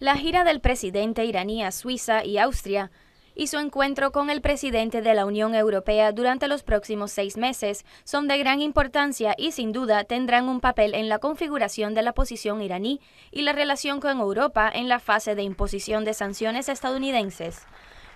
la gira del presidente iraní a Suiza y Austria y su encuentro con el presidente de la Unión Europea durante los próximos seis meses son de gran importancia y sin duda tendrán un papel en la configuración de la posición iraní y la relación con Europa en la fase de imposición de sanciones estadounidenses.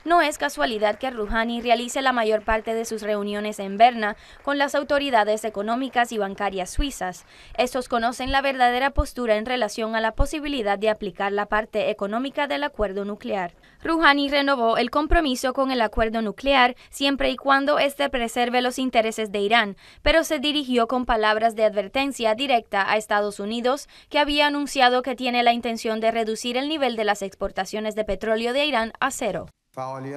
No es casualidad que Rouhani realice la mayor parte de sus reuniones en Berna con las autoridades económicas y bancarias suizas. Estos conocen la verdadera postura en relación a la posibilidad de aplicar la parte económica del acuerdo nuclear. Rouhani renovó el compromiso con el acuerdo nuclear siempre y cuando éste preserve los intereses de Irán, pero se dirigió con palabras de advertencia directa a Estados Unidos, que había anunciado que tiene la intención de reducir el nivel de las exportaciones de petróleo de Irán a cero.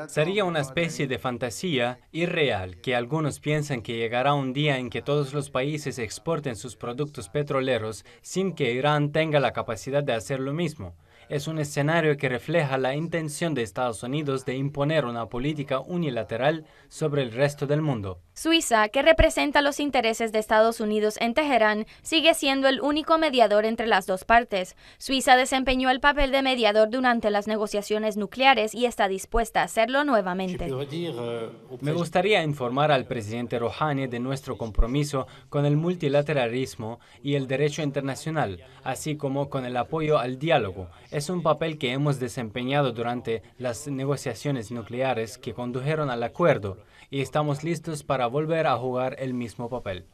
Sería una especie de fantasía irreal que algunos piensan que llegará un día en que todos los países exporten sus productos petroleros sin que Irán tenga la capacidad de hacer lo mismo. Es un escenario que refleja la intención de Estados Unidos de imponer una política unilateral sobre el resto del mundo. Suiza, que representa los intereses de Estados Unidos en Teherán, sigue siendo el único mediador entre las dos partes. Suiza desempeñó el papel de mediador durante las negociaciones nucleares y está dispuesta a hacerlo nuevamente. Euh, Me gustaría informar al presidente Rouhani de nuestro compromiso con el multilateralismo y el derecho internacional, así como con el apoyo al diálogo. Es un papel que hemos desempeñado durante las negociaciones nucleares que condujeron al acuerdo y estamos listos para volver a jugar el mismo papel.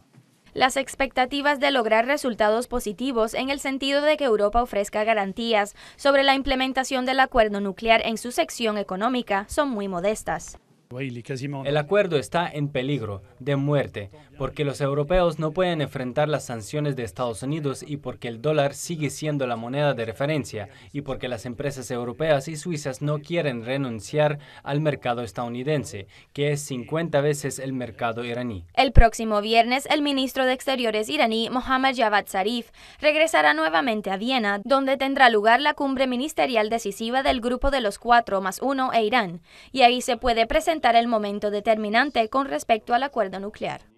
Las expectativas de lograr resultados positivos en el sentido de que Europa ofrezca garantías sobre la implementación del acuerdo nuclear en su sección económica son muy modestas. El acuerdo está en peligro de muerte porque los europeos no pueden enfrentar las sanciones de Estados Unidos y porque el dólar sigue siendo la moneda de referencia y porque las empresas europeas y suizas no quieren renunciar al mercado estadounidense, que es 50 veces el mercado iraní. El próximo viernes, el ministro de Exteriores iraní, Mohammad Javad Zarif, regresará nuevamente a Viena, donde tendrá lugar la cumbre ministerial decisiva del Grupo de los Cuatro más Uno e Irán, y ahí se puede presentar el momento determinante con respecto al acuerdo nuclear.